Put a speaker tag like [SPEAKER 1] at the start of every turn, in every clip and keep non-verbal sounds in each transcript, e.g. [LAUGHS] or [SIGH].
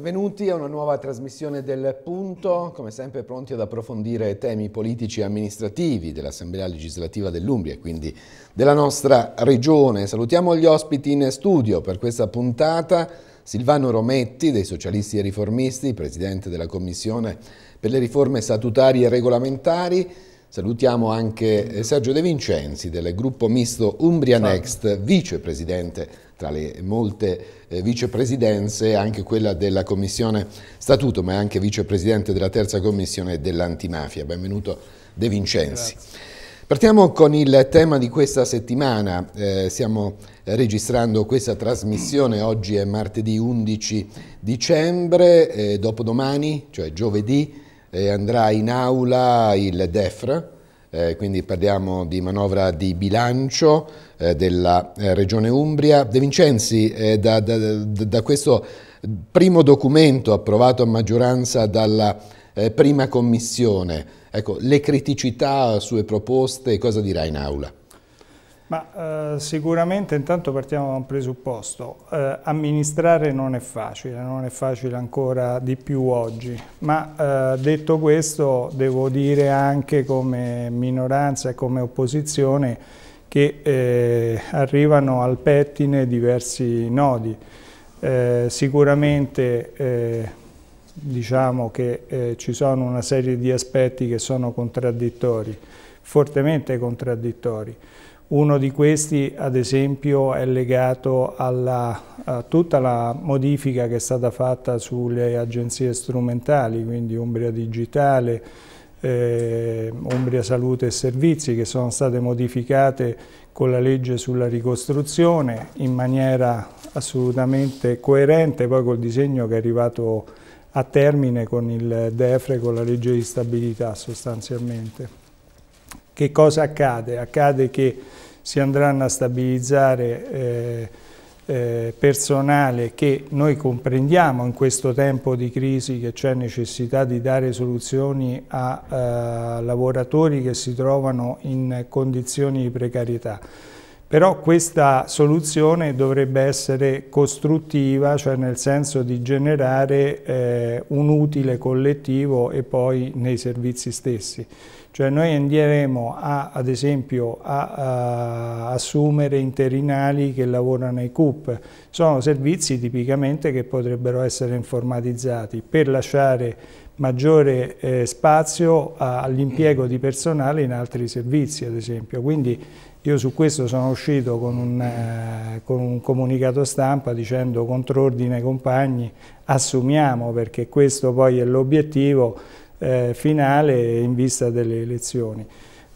[SPEAKER 1] Benvenuti a una nuova trasmissione del Punto, come sempre pronti ad approfondire temi politici e amministrativi dell'Assemblea legislativa dell'Umbria e quindi della nostra regione. Salutiamo gli ospiti in studio per questa puntata. Silvano Rometti, dei Socialisti e Riformisti, Presidente della Commissione per le riforme statutarie e regolamentari, Salutiamo anche Sergio De Vincenzi del gruppo misto Umbria Ciao. Next, vicepresidente tra le molte eh, vicepresidenze, anche quella della Commissione Statuto, ma è anche vicepresidente della terza Commissione dell'Antimafia. Benvenuto De Vincenzi. Grazie. Partiamo con il tema di questa settimana, eh, stiamo registrando questa trasmissione, oggi è martedì 11 dicembre, eh, dopodomani, cioè giovedì, eh, andrà in aula il DEFRA, eh, quindi parliamo di manovra di bilancio eh, della eh, Regione Umbria. De Vincenzi, eh, da, da, da, questo primo documento approvato a maggioranza dalla eh, prima commissione, ecco, le criticità sue proposte, cosa dirà in aula?
[SPEAKER 2] Ma eh, sicuramente intanto partiamo da un presupposto, eh, amministrare non è facile, non è facile ancora di più oggi, ma eh, detto questo devo dire anche come minoranza e come opposizione che eh, arrivano al pettine diversi nodi. Eh, sicuramente eh, diciamo che ci sono una serie di aspetti che sono contraddittori, fortemente contraddittori. Uno di questi, ad esempio, è legato alla, a tutta la modifica che è stata fatta sulle agenzie strumentali, quindi Umbria Digitale, eh, Umbria Salute e Servizi, che sono state modificate con la legge sulla ricostruzione in maniera assolutamente coerente poi col disegno che è arrivato a termine con il DEFRE, con la legge di stabilità sostanzialmente. Che cosa accade? Accade che si andranno a stabilizzare eh, eh, personale che noi comprendiamo in questo tempo di crisi che c'è necessità di dare soluzioni a eh, lavoratori che si trovano in condizioni di precarietà. Però questa soluzione dovrebbe essere costruttiva, cioè nel senso di generare eh, un utile collettivo e poi nei servizi stessi. Cioè noi andremo a, ad esempio a, a, assumere interinali che lavorano ai CUP. Sono servizi tipicamente che potrebbero essere informatizzati per lasciare maggiore eh, spazio all'impiego di personale in altri servizi ad esempio. Quindi io su questo sono uscito con un, eh, con un comunicato stampa dicendo contro controordine compagni, assumiamo perché questo poi è l'obiettivo eh, finale in vista delle elezioni.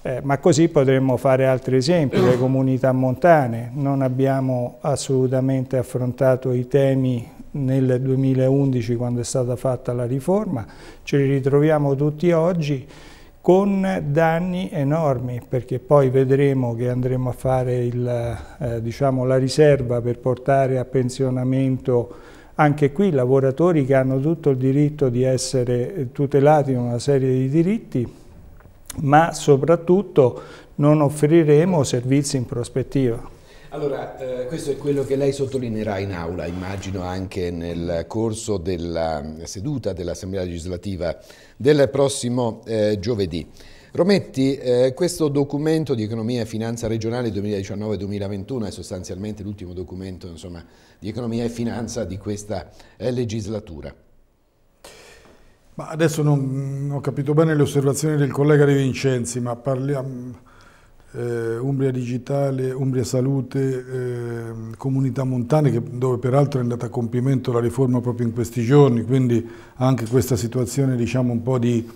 [SPEAKER 2] Eh, ma così potremmo fare altri esempi, le comunità montane, non abbiamo assolutamente affrontato i temi nel 2011 quando è stata fatta la riforma, ce li ritroviamo tutti oggi con danni enormi perché poi vedremo che andremo a fare il, eh, diciamo, la riserva per portare a pensionamento anche qui lavoratori che hanno tutto il diritto di essere eh, tutelati in una serie di diritti, ma soprattutto non offriremo servizi in prospettiva.
[SPEAKER 1] Allora, eh, questo è quello che lei sottolineerà in aula, immagino anche nel corso della eh, seduta dell'Assemblea legislativa del prossimo eh, giovedì. Rometti, eh, questo documento di economia e finanza regionale 2019-2021 è sostanzialmente l'ultimo documento insomma, di economia e finanza di questa eh, legislatura.
[SPEAKER 3] Ma adesso non mm, ho capito bene le osservazioni del collega De Vincenzi, ma parliamo... Eh, Umbria Digitale, Umbria Salute, eh, Comunità Montane, che, dove peraltro è andata a compimento la riforma proprio in questi giorni, quindi anche questa situazione diciamo, un po' di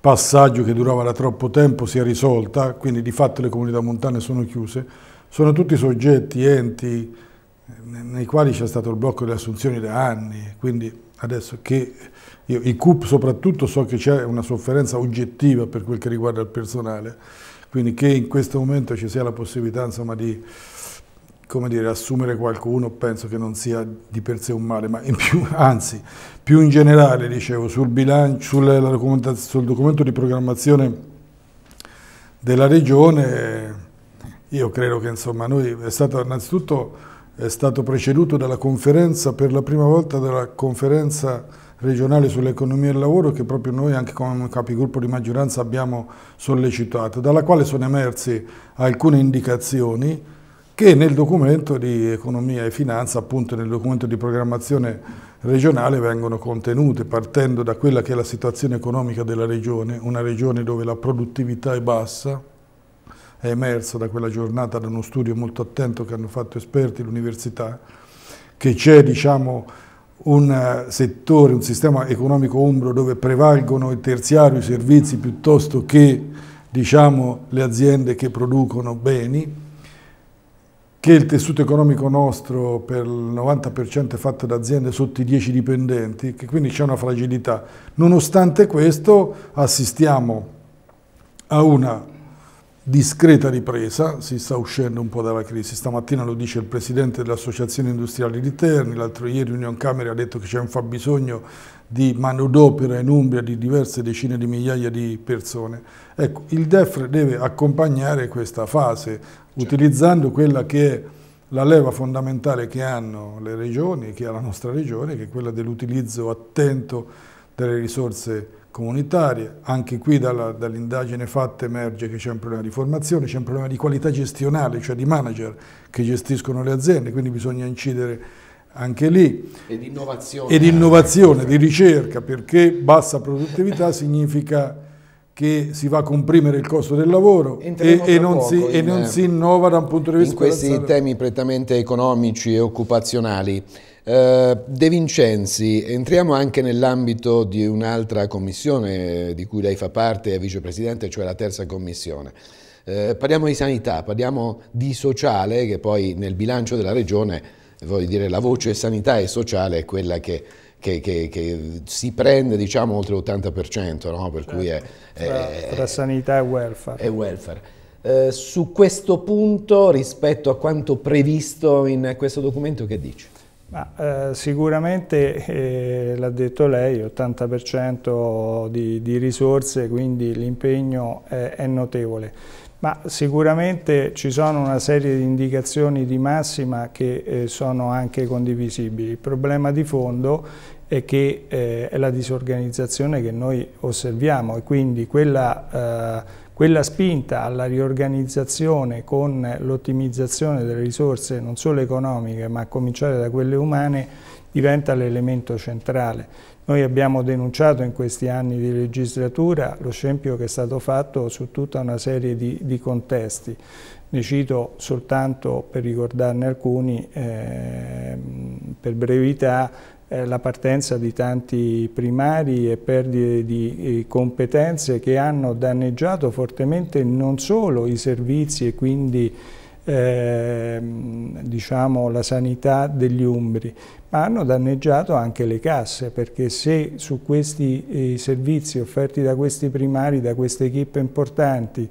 [SPEAKER 3] passaggio che durava da troppo tempo si è risolta, quindi di fatto le comunità montane sono chiuse, sono tutti soggetti, enti nei quali c'è stato il blocco delle assunzioni da anni, quindi adesso che io, i CUP soprattutto so che c'è una sofferenza oggettiva per quel che riguarda il personale, quindi che in questo momento ci sia la possibilità insomma, di come dire, assumere qualcuno penso che non sia di per sé un male, ma più, [LAUGHS] anzi, più in generale, dicevo, sul, bilancio, sul, sul documento di programmazione della regione, io credo che insomma noi è stato innanzitutto è stato preceduto dalla conferenza, per la prima volta della conferenza regionale sull'economia e il lavoro che proprio noi anche come capigruppo di maggioranza abbiamo sollecitato, dalla quale sono emerse alcune indicazioni che nel documento di economia e finanza, appunto nel documento di programmazione regionale vengono contenute, partendo da quella che è la situazione economica della regione, una regione dove la produttività è bassa, è emersa da quella giornata da uno studio molto attento che hanno fatto esperti l'università, che c'è diciamo, un settore, un sistema economico umbro dove prevalgono il terziario, i servizi piuttosto che diciamo, le aziende che producono beni, che il tessuto economico nostro per il 90% è fatto da aziende sotto i 10 dipendenti, che quindi c'è una fragilità. Nonostante questo assistiamo a una discreta ripresa, si sta uscendo un po' dalla crisi. Stamattina lo dice il presidente dell'Associazione Industriale di Terni, l'altro ieri Union Camere ha detto che c'è un fabbisogno di manodopera in Umbria di diverse decine di migliaia di persone. Ecco, il DEF deve accompagnare questa fase certo. utilizzando quella che è la leva fondamentale che hanno le regioni, che ha la nostra regione, che è quella dell'utilizzo attento delle risorse comunitarie. Anche qui dall'indagine dall fatta emerge che c'è un problema di formazione, c'è un problema di qualità gestionale, cioè di manager che gestiscono le aziende, quindi bisogna incidere anche lì.
[SPEAKER 1] Ed innovazione. Ed innovazione, di
[SPEAKER 3] ricerca, perché bassa produttività significa che si va a comprimere il costo del lavoro e, e, non, si, in, e non, si, innova da un punto di vista... In questi
[SPEAKER 1] temi prettamente economici e occupazionali, eh, De Vincenzi, entriamo anche nell'ambito di un'altra commissione eh, di cui lei fa parte, vicepresidente, cioè la terza commissione. Eh, parliamo di sanità, parliamo di sociale, che poi nel bilancio della regione, voglio dire, la voce sanità e sociale è quella che che, che, che, si prende diciamo oltre l'80%, no? per certo. cui è, certo. è, tra, tra, sanità e welfare. E welfare. Eh, su questo punto rispetto a quanto previsto in questo documento che dice?
[SPEAKER 2] Ma, eh, sicuramente, eh, l'ha detto lei, 80% di, di, risorse, quindi l'impegno è, è, notevole. Ma sicuramente ci sono una serie di indicazioni di massima che eh, sono anche condivisibili. Il problema di fondo è che eh, è la disorganizzazione che noi osserviamo e quindi quella eh, quella spinta alla riorganizzazione con l'ottimizzazione delle risorse non solo economiche ma a cominciare da quelle umane diventa l'elemento centrale. Noi abbiamo denunciato in questi anni di legislatura lo scempio che è stato fatto su tutta una serie di, di contesti. Ne cito soltanto, per ricordarne alcuni, eh, per brevità, eh, la partenza di tanti primari e perdite di eh, competenze che hanno danneggiato fortemente non solo i servizi e quindi Ehm, diciamo, la sanità degli umbri, ma hanno danneggiato anche le casse, perché se su questi eh, servizi offerti da questi primari, da queste equip importanti,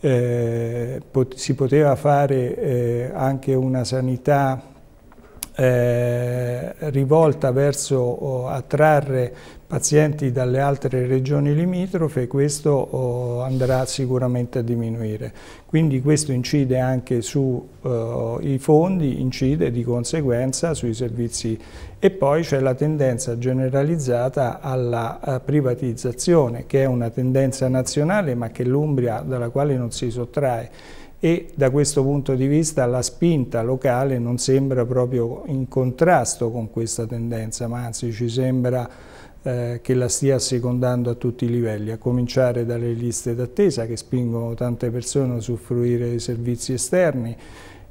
[SPEAKER 2] eh, pot si poteva fare eh, anche una sanità eh, rivolta verso oh, attrarre pazienti dalle altre regioni limitrofe, questo oh, andrà sicuramente a diminuire. Quindi questo incide anche sui eh, oh, fondi, incide di conseguenza sui servizi e poi c'è la tendenza generalizzata alla eh, privatizzazione che è una tendenza nazionale ma che l'Umbria dalla quale non si sottrae e da questo punto di vista la spinta locale non sembra proprio in contrasto con questa tendenza, ma anzi ci sembra eh, che la stia secondando a tutti i livelli, a cominciare dalle liste d'attesa che spingono tante persone a usufruire dei servizi esterni,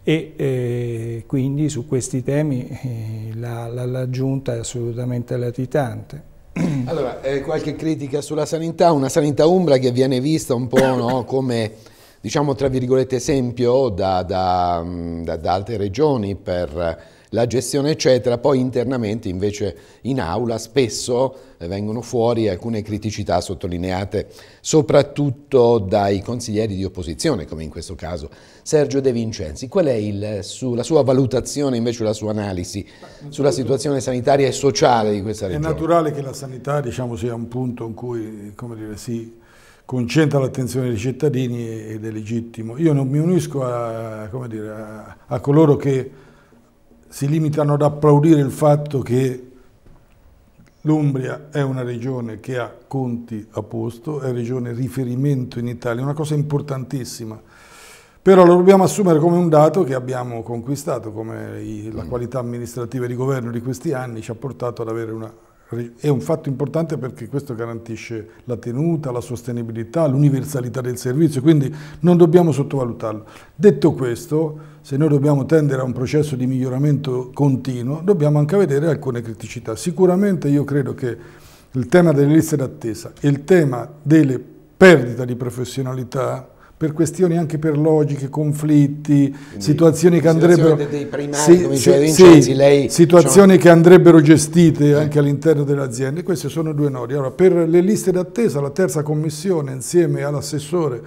[SPEAKER 2] e eh, quindi su questi temi eh, la, la, la, giunta è assolutamente latitante.
[SPEAKER 1] Allora, eh, qualche critica sulla sanità, una sanità umbra che viene vista un po' no, [COUGHS] come diciamo tra virgolette esempio da, da, mm, da, da altre regioni per la gestione eccetera, poi internamente invece in aula spesso eh, vengono fuori alcune criticità sottolineate soprattutto dai consiglieri di opposizione, come in questo caso Sergio De Vincenzi. Qual è il, su, la sua valutazione, invece la sua analisi sulla situazione sanitaria e sociale di questa regione? È
[SPEAKER 3] naturale che la sanità diciamo, sia un punto in cui come dire, si concentra l'attenzione dei cittadini ed è legittimo. Io non mi unisco a, dire, a, a coloro che si limitano ad applaudire il fatto che L'Umbria è una regione che ha conti a posto, è regione riferimento in Italia, una cosa importantissima. Però lo dobbiamo assumere come un dato che abbiamo conquistato, come la mm. qualità amministrativa di governo di questi anni ci ha portato ad avere una è un fatto importante perché questo garantisce la tenuta, la sostenibilità, l'universalità del servizio, quindi non dobbiamo sottovalutarlo. Detto questo, se noi dobbiamo tendere a un processo di miglioramento continuo, dobbiamo anche vedere alcune criticità. Sicuramente io credo che il tema delle liste d'attesa e il tema delle perdita di professionalità per questioni anche per logiche, conflitti, Quindi, situazioni che andrebbero primari, sì, sì, Vincenzi, lei, diciamo situazioni cioè... che andrebbero gestite eh. anche all'interno delle aziende. Questi sono due nodi. Allora, per le liste d'attesa, la terza commissione insieme all'assessore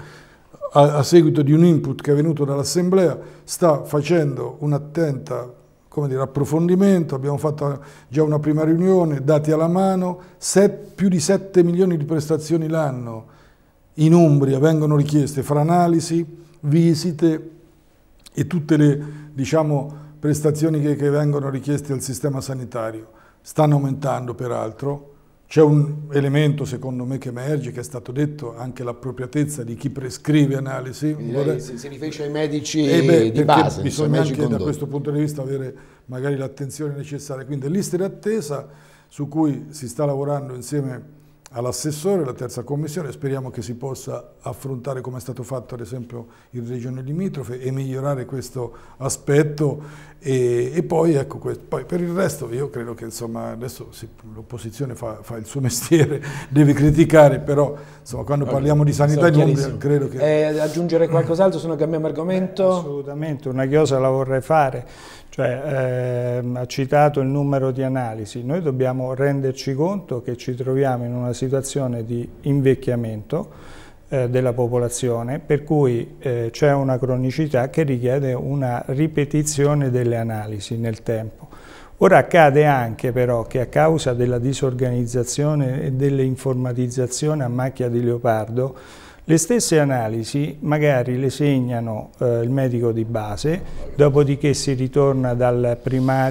[SPEAKER 3] a, a seguito di un input che è venuto dall'Assemblea sta facendo un'attenta come dire, approfondimento, abbiamo fatto già una prima riunione, dati alla mano, set, più di 7 milioni di prestazioni l'anno, in Umbria vengono richieste franalisi, visite e tutte le diciamo, prestazioni che, che vengono richieste al sistema sanitario. Stanno aumentando peraltro, c'è un elemento secondo me che emerge, che è stato detto, anche l'appropriatezza di chi prescrive analisi. Vorrei... Si, si riferisce ai medici eh beh, di base. Bisogna anche da questo punto di vista avere magari l'attenzione necessaria. Quindi liste d'attesa su cui si sta lavorando insieme all'assessore la terza commissione, speriamo che si possa affrontare come è stato fatto ad esempio in regione limitrofe e migliorare questo aspetto e, e poi, ecco, poi, per il resto io credo che insomma, adesso l'opposizione fa, fa, il suo [LAUGHS] mestiere, deve criticare però insomma, quando parliamo di sanità di so, credo che...
[SPEAKER 2] Eh, aggiungere qualcos'altro se no cambiamo argomento? Beh, assolutamente, una chiosa la vorrei fare, cioè, eh, ha citato il numero di analisi, noi dobbiamo renderci conto che ci troviamo in una situazione di invecchiamento eh, della popolazione, per cui eh, c'è una cronicità che richiede una ripetizione delle analisi nel tempo. Ora accade anche però che a causa della disorganizzazione e dell'informatizzazione a macchia di leopardo le stesse analisi magari le segnano eh, il medico di base, dopodiché si ritorna dal,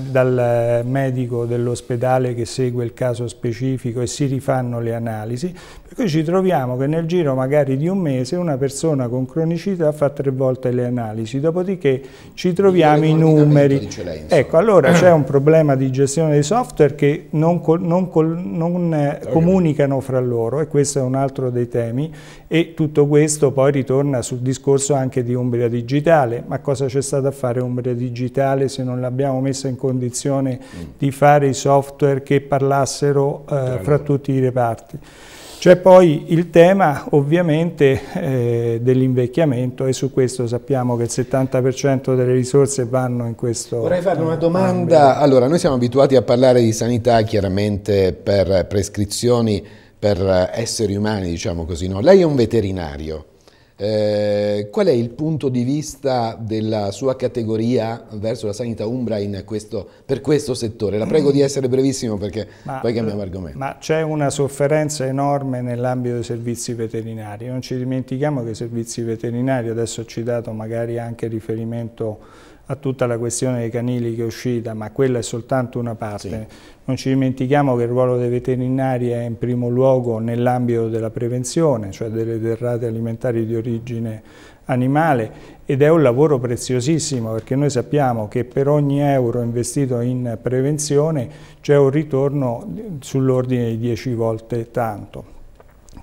[SPEAKER 2] dal medico dell'ospedale che segue il caso specifico e si rifanno le analisi, per cui ci troviamo che nel giro magari di un mese una persona con cronicità fa tre volte le analisi, dopodiché ci troviamo i numeri. Ecco, allora eh. c'è un problema di gestione dei software che non, non, non eh, comunicano fra loro e questo è un altro dei temi e tutto questo poi ritorna sul discorso anche di Umbria Digitale, ma cosa c'è stato a fare Umbria Digitale se non l'abbiamo messa in condizione mm. di fare i software che parlassero eh, fra tutti i reparti? C'è poi il tema ovviamente eh, dell'invecchiamento e su questo sappiamo che il 70% delle risorse vanno in questo Vorrei
[SPEAKER 1] fare una domanda, allora noi siamo abituati a parlare di sanità chiaramente per prescrizioni per eh, esseri umani diciamo così, no? lei è un veterinario, eh, qual è il punto di vista della sua categoria verso la sanità umbra questo, per questo settore? La prego di essere brevissimo perché ma, poi cambiamo eh, argomento.
[SPEAKER 2] Ma c'è una sofferenza enorme nell'ambito dei servizi veterinari. Non ci dimentichiamo che i servizi veterinari, adesso ho citato magari anche riferimento a tutta la questione dei canili che è uscita, ma quella è soltanto una parte. Sì. Non ci dimentichiamo che il ruolo dei veterinari è in primo luogo nell'ambito della prevenzione, cioè delle derrate alimentari di origine animale ed è un lavoro preziosissimo perché noi sappiamo che per ogni euro investito in prevenzione c'è un ritorno sull'ordine di 10 volte tanto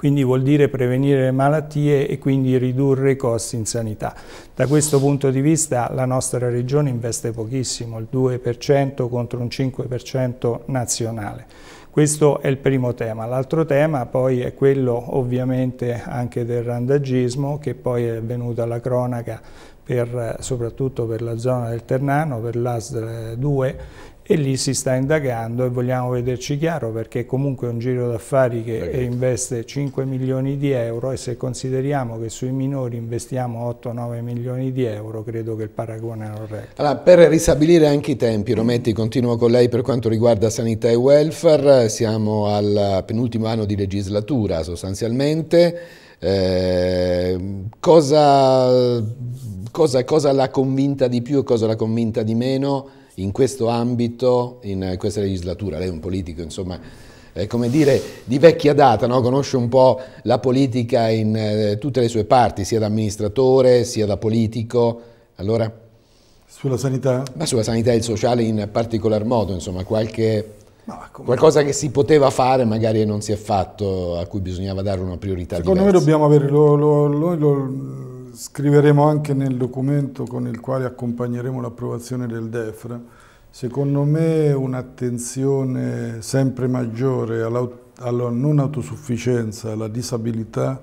[SPEAKER 2] quindi vuol dire prevenire le malattie e quindi ridurre i costi in sanità. Da questo punto di vista la nostra regione investe pochissimo, il 2% contro un 5% nazionale. Questo è il primo tema. L'altro tema poi è quello ovviamente anche del randagismo che poi è venuto alla cronaca per, soprattutto per la zona del Ternano, per l'AS 2 e lì si sta indagando e vogliamo vederci chiaro perché comunque è un giro d'affari che Perché. investe 5 milioni di euro e se consideriamo che sui minori investiamo 8-9 milioni di euro credo che il paragone non regga. Allora, per
[SPEAKER 1] ristabilire anche i tempi, Rometti continuo con lei per quanto riguarda sanità e welfare, siamo al penultimo anno di legislatura sostanzialmente, eh, cosa, cosa, cosa l'ha convinta di più e cosa l'ha convinta di meno? in questo ambito, in questa legislatura. Lei è un politico, insomma, eh, come dire, di vecchia data, no? conosce un po' la politica in eh, tutte le sue parti, sia da amministratore, sia da politico. Allora,
[SPEAKER 3] sulla sanità? Ma
[SPEAKER 1] sulla sanità e il sociale in particolar modo, insomma, qualche, qualcosa che si poteva fare magari non si è fatto, a cui bisognava dare una priorità Secondo diversa. me dobbiamo
[SPEAKER 3] avere, lo, lo, lo, scriveremo anche nel documento con il quale accompagneremo l'approvazione del DEFRA, secondo me un'attenzione sempre maggiore alla non autosufficienza, alla disabilità,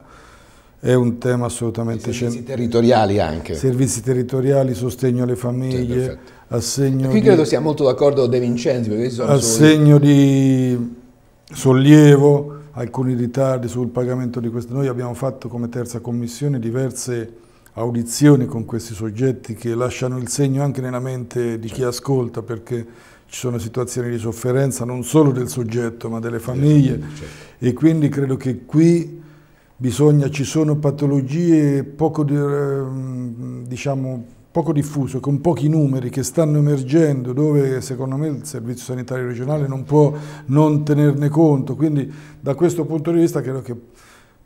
[SPEAKER 3] è un tema assolutamente centrale. Servizi territoriali anche. Servizi territoriali, sostegno alle famiglie, sì, assegno Qui credo
[SPEAKER 1] sia molto d'accordo De Vincenzi, perché sono Assegno
[SPEAKER 3] solo... di sollievo, alcuni ritardi sul pagamento di queste. Noi abbiamo fatto come terza commissione diverse audizioni con questi soggetti che lasciano il segno anche nella mente di chi ascolta perché ci sono situazioni di sofferenza non solo del soggetto ma delle famiglie certo. e quindi credo che qui bisogna, ci sono patologie poco ehm, diciamo poco diffuso, con pochi numeri che stanno emergendo, dove secondo me il Servizio Sanitario Regionale non può non tenerne conto. Quindi da questo punto di vista credo che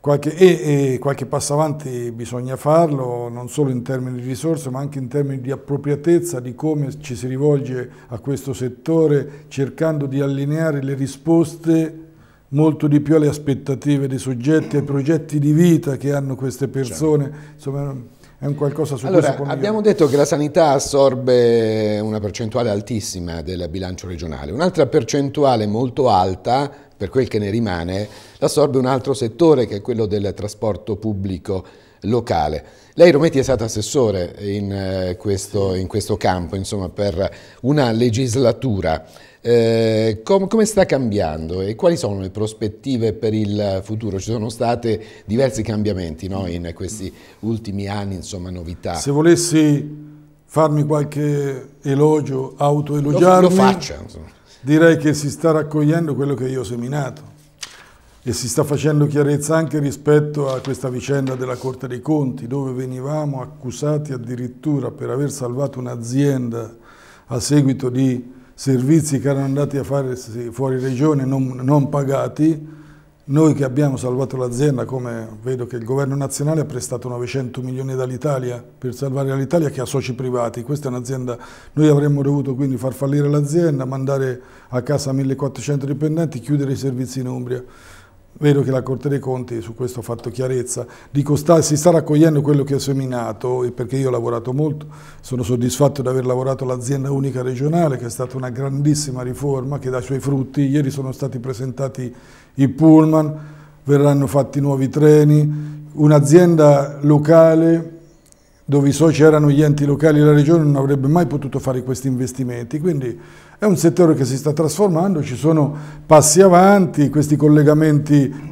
[SPEAKER 3] qualche, e, e qualche passo avanti bisogna farlo, non solo in termini di risorse, ma anche in termini di appropriatezza di come ci si rivolge a questo settore, cercando di allineare le risposte molto di più alle aspettative dei soggetti, ai progetti di vita che hanno queste persone. Certo. Insomma, è un qualcosa su allora, cui si può Abbiamo
[SPEAKER 1] detto che la sanità assorbe una percentuale altissima del bilancio regionale, un'altra percentuale molto alta, per quel che ne rimane, l'assorbe un altro settore che è quello del trasporto pubblico locale. Lei Rometti è stato assessore in eh, questo, in questo campo, insomma, per una legislatura. Eh, com come sta cambiando e quali sono le prospettive per il futuro? Ci sono stati diversi cambiamenti no? in questi ultimi anni, insomma, novità. Se
[SPEAKER 3] volessi farmi qualche elogio, autoelogiarmi, lo, lo faccia, direi che si sta raccogliendo quello che io ho seminato e si sta facendo chiarezza anche rispetto a questa vicenda della Corte dei Conti, dove venivamo accusati addirittura per aver salvato un'azienda a seguito di servizi che erano andati a fare fuori regione non, non pagati, noi che abbiamo salvato l'azienda, come vedo che il governo nazionale ha prestato 900 milioni dall'Italia per salvare l'Italia che ha soci privati, questa è un'azienda, noi avremmo dovuto quindi far fallire l'azienda, mandare a casa 1400 dipendenti, chiudere i servizi in Umbria. Vedo che la Corte dei Conti su questo ha fatto chiarezza, Dico, sta, si sta raccogliendo quello che ha seminato e perché io ho lavorato molto, sono soddisfatto di aver lavorato all'azienda unica regionale che è stata una grandissima riforma che dà i suoi frutti, ieri sono stati presentati i pullman, verranno fatti nuovi treni, un'azienda locale dove i soci erano gli enti locali e la regione non avrebbe mai potuto fare questi investimenti. Quindi è un settore che si sta trasformando, ci sono passi avanti, questo collegamento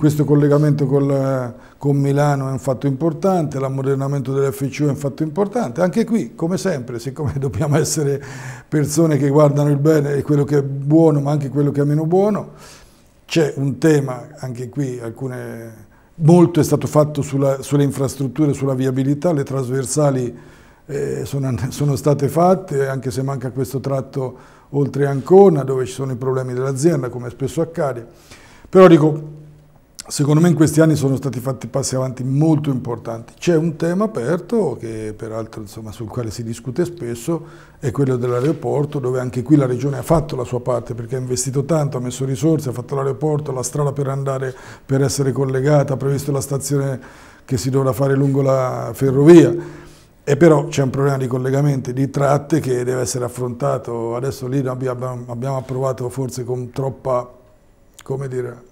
[SPEAKER 3] col, con Milano è un fatto importante, l'ammodernamento dell'FCU è un fatto importante. Anche qui, come sempre, siccome [LAUGHS] dobbiamo essere persone che guardano il bene e quello che è buono, ma anche quello che è meno buono, c'è un tema, anche qui alcune molto è stato fatto sulla, sulle infrastrutture, sulla viabilità, le trasversali eh, sono, [LAUGHS] sono, state fatte, anche se manca questo tratto oltre Ancona, dove ci sono i problemi dell'azienda, come spesso accade. Però dico, Secondo me in questi anni sono stati fatti passi avanti molto importanti. C'è un tema aperto, che peraltro insomma, sul quale si discute spesso, è quello dell'aeroporto, dove anche qui la Regione ha fatto la sua parte, perché ha investito tanto, ha messo risorse, ha fatto l'aeroporto, la strada per andare, per essere collegata, ha previsto la stazione che si dovrà fare lungo la ferrovia. E però c'è un problema di collegamenti, di tratte che deve essere affrontato. Adesso lì abbiamo, approvato forse con troppa, come dire,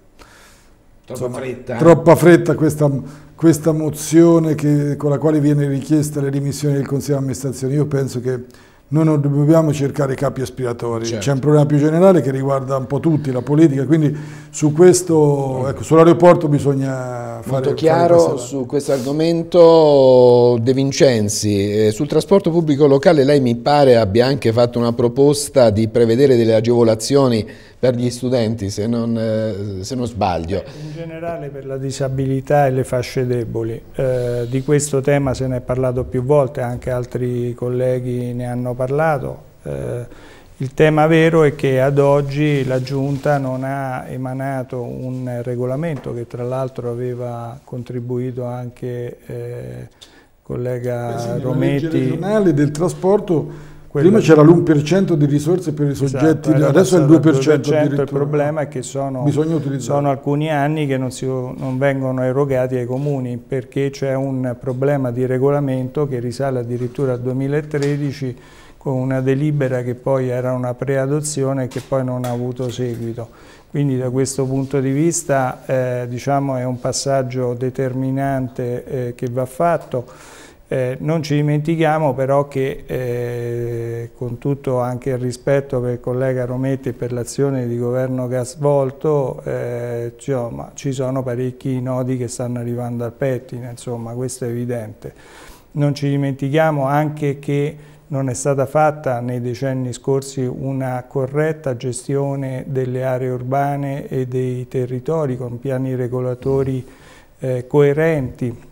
[SPEAKER 3] Troppa Insomma, fretta. Eh. Troppa fretta questa, questa mozione che, con la quale viene richiesta le dimissioni del Consiglio di amministrazione. Io penso che noi non dobbiamo cercare capi aspiratori, certo. c'è un problema più generale che riguarda un po' tutti, la politica, quindi su questo, ecco, sull'aeroporto bisogna Molto fare... Molto chiaro fare
[SPEAKER 1] su questo argomento De Vincenzi, eh, sul trasporto pubblico locale lei mi pare abbia anche fatto una proposta di prevedere delle agevolazioni per gli studenti, se non, eh, se non, sbaglio.
[SPEAKER 2] In generale per la disabilità e le fasce deboli. Eh, di questo tema se ne è parlato più volte, anche altri colleghi ne hanno parlato. Eh, il tema vero è che ad oggi la Giunta non ha emanato un regolamento che tra l'altro aveva contribuito anche il eh, collega Beh, Rometti. La legge regionale
[SPEAKER 3] del trasporto quello... Prima c'era l'1%
[SPEAKER 2] di risorse per i esatto, soggetti, esatto, adesso è il 2%. Il problema è che sono, sono alcuni anni che non, si, non, vengono erogati ai comuni perché c'è un problema di regolamento che risale addirittura al 2013 con una delibera che poi era una preadozione e che poi non ha avuto seguito. Quindi da questo punto di vista eh, diciamo, è un passaggio determinante eh, che va fatto. Eh, non ci dimentichiamo però che eh, con tutto anche il rispetto per il collega Rometti e per l'azione di governo che ha svolto eh, insomma, ci sono parecchi nodi che stanno arrivando al pettine, insomma questo è evidente. Non ci dimentichiamo anche che non è stata fatta nei decenni scorsi una corretta gestione delle aree urbane e dei territori con piani regolatori eh, coerenti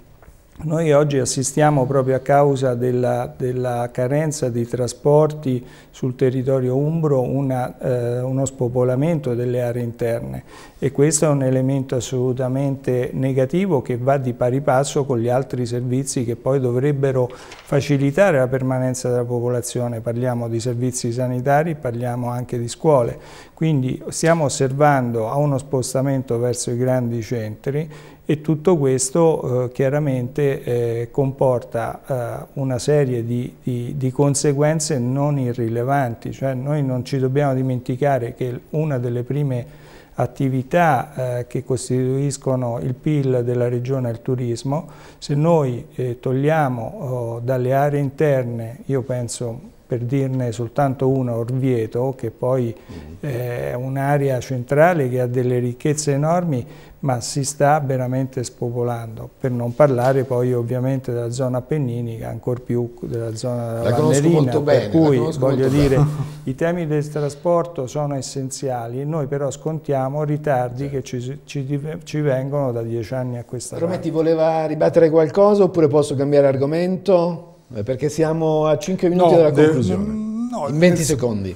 [SPEAKER 2] noi oggi assistiamo proprio a causa della, della carenza di trasporti sul territorio umbro una, eh, uno spopolamento delle aree interne e questo è un elemento assolutamente negativo che va di pari passo con gli altri servizi che poi dovrebbero facilitare la permanenza della popolazione. Parliamo di servizi sanitari, parliamo anche di scuole. Quindi stiamo osservando a uno spostamento verso i grandi centri e tutto questo eh, chiaramente eh, comporta eh, una serie di, di, di, conseguenze non irrilevanti, cioè noi non ci dobbiamo dimenticare che una delle prime attività eh, che costituiscono il PIL della regione è il turismo, se noi eh, togliamo oh, dalle aree interne, io penso per dirne soltanto una, Orvieto, che poi mm. è un'area centrale che ha delle ricchezze enormi, ma si sta veramente spopolando, per non parlare poi ovviamente della zona appenninica, ancor più della zona della Valnerina, molto bene, cui voglio dire, bene. [LAUGHS] i temi del trasporto sono essenziali, noi però scontiamo ritardi certo. che ci, ci, ci, vengono da dieci anni a questa Prometti
[SPEAKER 1] parte. Prometti voleva ribattere qualcosa oppure posso cambiare argomento?
[SPEAKER 2] Eh, perché siamo a
[SPEAKER 1] 5 minuti no, dalla conclusione. De,
[SPEAKER 2] no, in 20
[SPEAKER 1] secondi.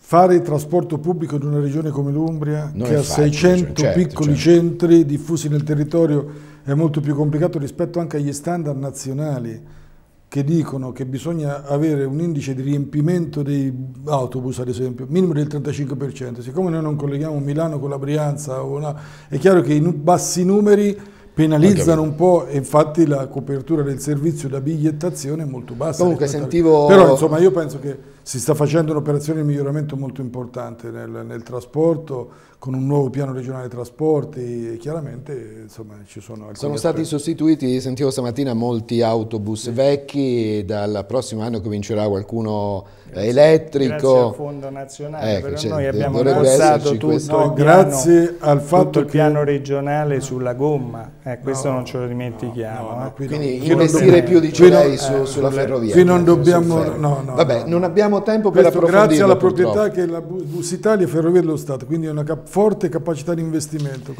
[SPEAKER 3] Fare il trasporto pubblico in una regione come l'Umbria, non che ha 600 cioè, certo, certo, piccoli certo. centri diffusi nel territorio, è molto più complicato rispetto anche agli standard nazionali che dicono che bisogna avere un indice di riempimento dei autobus, ad esempio, minimo del 35%. Siccome noi non colleghiamo Milano con la Brianza, è chiaro che i bassi numeri penalizzano un po', infatti la copertura del servizio da bigliettazione è molto bassa. Comunque sentivo... Però insomma io penso che si sta facendo un'operazione di miglioramento molto importante nel, nel, trasporto, con un nuovo piano regionale trasporti, e chiaramente insomma, ci sono... Sono stati aspetti.
[SPEAKER 1] sostituiti, sentivo stamattina, molti autobus sì. vecchi, dal prossimo anno comincerà qualcuno grazie, elettrico. Grazie al Fondo Nazionale, ecco, cioè, noi abbiamo avanzato tutto No, grazie
[SPEAKER 2] piano, al fatto il che... piano regionale sulla gomma, eh, questo no, non ce lo dimentichiamo. No, eh. Quindi investire più di lei su, eh, sulla ferrovia. Qui non dobbiamo... Vabbè, non
[SPEAKER 3] abbiamo abbiamo
[SPEAKER 1] tempo per questo Grazie alla purtroppo. proprietà
[SPEAKER 3] che la Bus Italia e Ferrovie dello Stato, quindi è una cap forte capacità di investimento.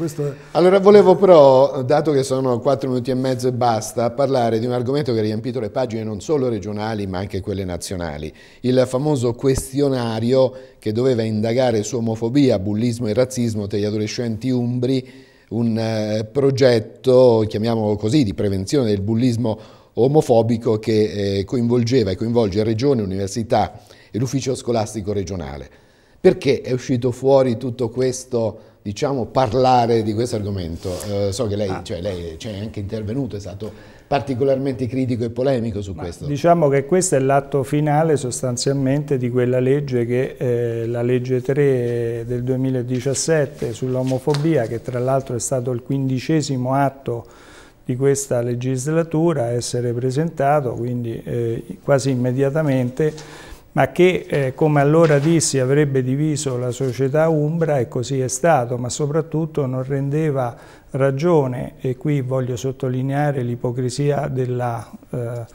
[SPEAKER 1] Allora volevo però, dato che sono 4 minuti e mezzo e basta, parlare di un argomento che ha riempito le pagine non solo regionali ma anche quelle nazionali. Il famoso questionario che doveva indagare su omofobia, bullismo e razzismo tra gli adolescenti umbri un eh, progetto, chiamiamolo così, di prevenzione del bullismo omofobico che eh, coinvolgeva e coinvolge regione, università e l'ufficio scolastico regionale. Perché è uscito fuori tutto questo, diciamo, parlare di questo argomento? Eh, so che lei, ah. cioè, lei cioè, è anche intervenuto, è stato particolarmente critico e polemico su Ma questo.
[SPEAKER 2] Diciamo che questo è l'atto finale sostanzialmente di quella legge che eh, la legge 3 del 2017 sull'omofobia, che tra l'altro è stato il quindicesimo atto di questa legislatura a essere presentato, quindi eh, quasi immediatamente, ma che, eh, come allora dissi, avrebbe diviso la società Umbra e così è stato, ma soprattutto non rendeva ragione, e qui voglio sottolineare l'ipocrisia Eh,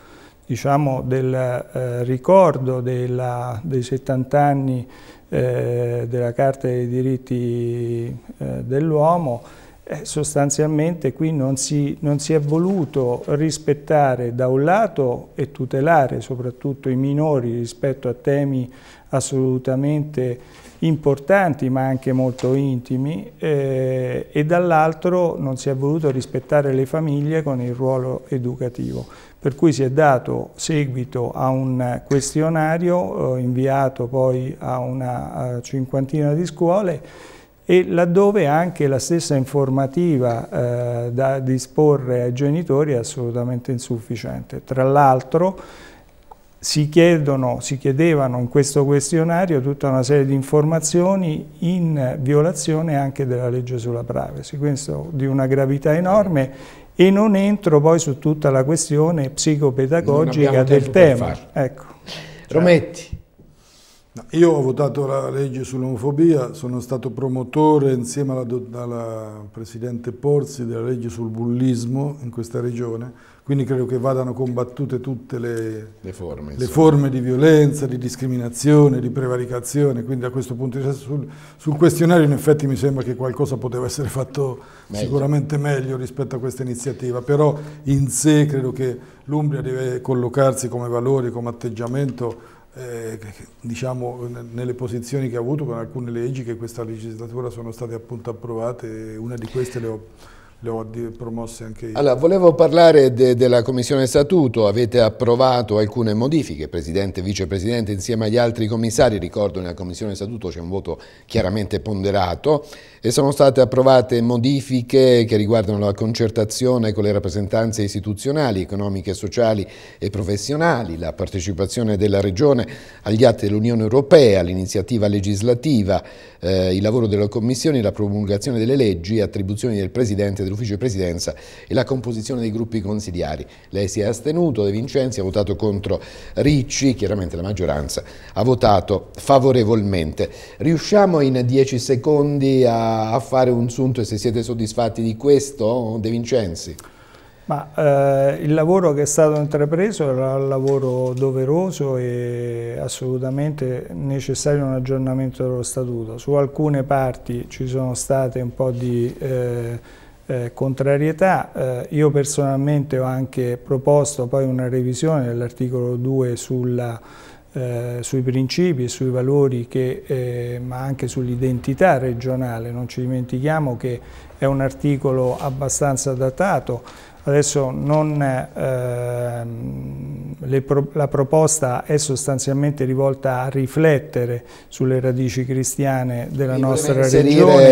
[SPEAKER 2] diciamo, del eh, ricordo della, dei 70 anni eh, della Carta dei diritti eh, dell'uomo eh, sostanzialmente qui non si, non si, è voluto rispettare da un lato e tutelare soprattutto i minori rispetto a temi assolutamente importanti ma anche molto intimi eh, e dall'altro non si è voluto rispettare le famiglie con il ruolo educativo. Per cui si è dato seguito a un questionario eh, inviato poi a una a cinquantina di scuole e laddove anche la stessa informativa eh, da disporre ai genitori è assolutamente insufficiente. Tra l'altro si, si chiedevano in questo questionario tutta una serie di informazioni in violazione anche della legge sulla privacy, questo di una gravità enorme e non entro poi su tutta la questione psicopedagogica del tema. Ecco, cioè
[SPEAKER 3] io ho votato la legge sull'omofobia, sono stato promotore insieme alla, alla, Presidente Porzi della legge sul bullismo in questa regione, quindi credo che vadano combattute tutte le, le, forme, le forme, di violenza, di discriminazione, di prevaricazione, quindi da questo punto di vista sul, sul questionario in effetti mi sembra che qualcosa poteva essere fatto meglio. sicuramente meglio rispetto a questa iniziativa, però in sé credo che l'Umbria deve collocarsi come valori, come atteggiamento eh, diciamo, nelle posizioni che ha avuto con alcune leggi che questa legislatura sono state appunto approvate, una di queste le ho le ho promosse anche io. Allora,
[SPEAKER 1] volevo parlare de della Commissione Statuto, avete approvato alcune modifiche, Presidente e Vicepresidente insieme agli altri commissari, ricordo nella Commissione Statuto c'è un voto chiaramente ponderato e sono state approvate modifiche che riguardano la concertazione con le rappresentanze istituzionali, economiche, sociali e professionali, la partecipazione della Regione agli atti dell'Unione Europea, l'iniziativa legislativa, eh, il lavoro delle commissioni, la promulgazione delle leggi, attribuzioni del Presidente del dell'ufficio di presidenza e la composizione dei gruppi consigliari. Lei si è astenuto, De Vincenzi ha votato contro Ricci, chiaramente la maggioranza ha votato favorevolmente. Riusciamo in dieci secondi a, fare un sunto e se siete soddisfatti di questo, De Vincenzi?
[SPEAKER 2] Ma eh, il lavoro che è stato intrapreso era un lavoro doveroso e assolutamente necessario un aggiornamento dello statuto. Su alcune parti ci sono state un po' di... Eh, eh, contrarietà. Eh, io personalmente ho anche proposto poi una revisione dell'articolo 2 sulla, eh, sui principi, e sui valori, che, eh, ma anche sull'identità regionale. Non ci dimentichiamo che è un articolo abbastanza datato Adesso non, eh, ehm, pro la proposta è sostanzialmente rivolta a riflettere sulle radici cristiane della Mi nostra regione,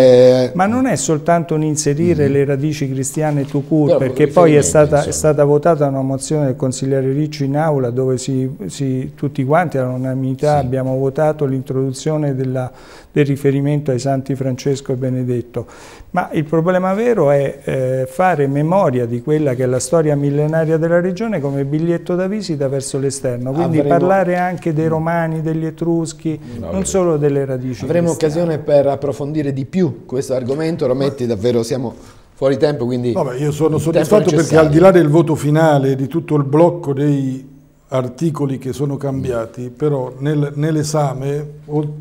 [SPEAKER 2] eh, ma non è soltanto un inserire mm -hmm. le radici cristiane to cure, perché poi è stata, è stata, votata una mozione del consigliere Ricci in aula dove si, si, tutti quanti all'unanimità sì. abbiamo votato l'introduzione del riferimento ai santi Francesco e Benedetto, ma il problema vero è eh, fare memoria di quelli quella che è la storia millenaria della regione come biglietto da visita verso l'esterno, quindi avremo... parlare anche dei romani, degli etruschi, no, non solo delle radici. Avremo occasione
[SPEAKER 1] per approfondire di più questo argomento, Rometti davvero siamo fuori tempo, quindi... No, io sono soddisfatto perché al di là
[SPEAKER 2] del voto finale, di
[SPEAKER 3] tutto il blocco dei articoli che sono cambiati, però nel, nell'esame,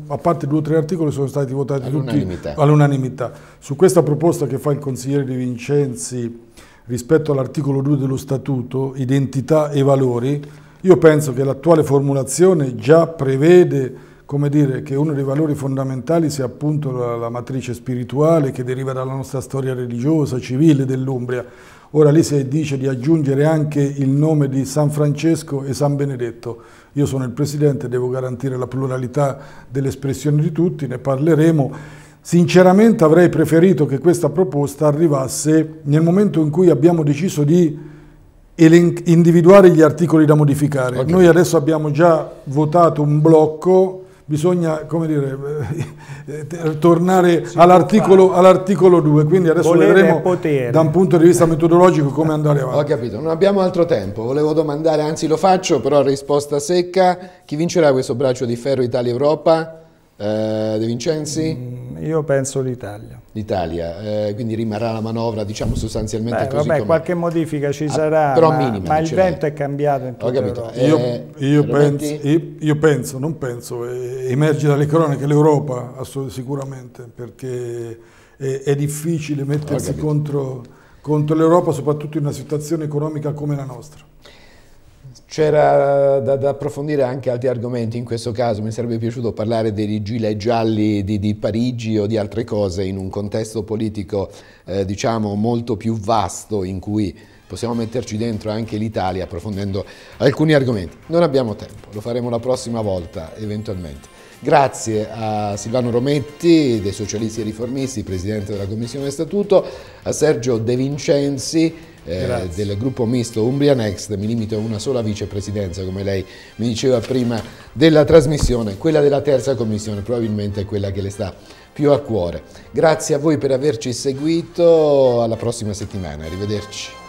[SPEAKER 3] a parte due o tre articoli, sono stati votati all tutti all'unanimità. Su questa proposta che fa il consigliere De Vincenzi rispetto all'articolo 2 dello Statuto, identità e valori, io penso che l'attuale formulazione già prevede come dire, che uno dei valori fondamentali sia appunto la, la matrice spirituale che deriva dalla nostra storia religiosa, civile dell'Umbria. Ora lì si dice di aggiungere anche il nome di San Francesco e San Benedetto. Io sono il presidente, devo garantire la pluralità delle espressioni di tutti, ne parleremo Sinceramente avrei preferito che questa proposta arrivasse nel momento in cui abbiamo deciso di individuare gli articoli da modificare. Okay. Noi adesso abbiamo già votato un blocco, bisogna dire, eh, eh, tornare all'articolo, all 2, quindi adesso Volere vedremo da un punto di vista metodologico come andare avanti. Ho
[SPEAKER 1] capito, non abbiamo altro tempo, volevo domandare, anzi lo faccio, però risposta secca, chi vincerà questo braccio di ferro Italia-Europa? Eh, De Vincenzi?
[SPEAKER 2] Mm, io penso l'Italia.
[SPEAKER 1] L'Italia, eh, quindi rimarrà la manovra, diciamo sostanzialmente Beh, così. Vabbè, come...
[SPEAKER 2] qualche modifica ci ah, sarà, però ma, minima, ma il vento è cambiato in tutta Europa.
[SPEAKER 3] Eh, io, io, penso, io, io, penso, non penso, eh, emerge dalle cronache l'Europa sicuramente, perché è, è difficile mettersi contro, contro l'Europa, soprattutto in una situazione economica come la nostra.
[SPEAKER 1] C'era da, da, approfondire anche altri argomenti, in questo caso mi sarebbe piaciuto parlare dei gilet gialli di, di Parigi o di altre cose in un contesto politico eh, diciamo molto più vasto in cui possiamo metterci dentro anche l'Italia approfondendo alcuni argomenti. Non abbiamo tempo, lo faremo la prossima volta eventualmente. Grazie a Silvano Rometti dei Socialisti e Riformisti, Presidente della Commissione Statuto, a Sergio De Vincenzi eh, del gruppo misto Umbria Next, mi limito a una sola vicepresidenza, come lei mi diceva prima, della trasmissione, quella della terza commissione, probabilmente è quella che le sta più a cuore. Grazie a voi per averci seguito, alla prossima settimana, arrivederci.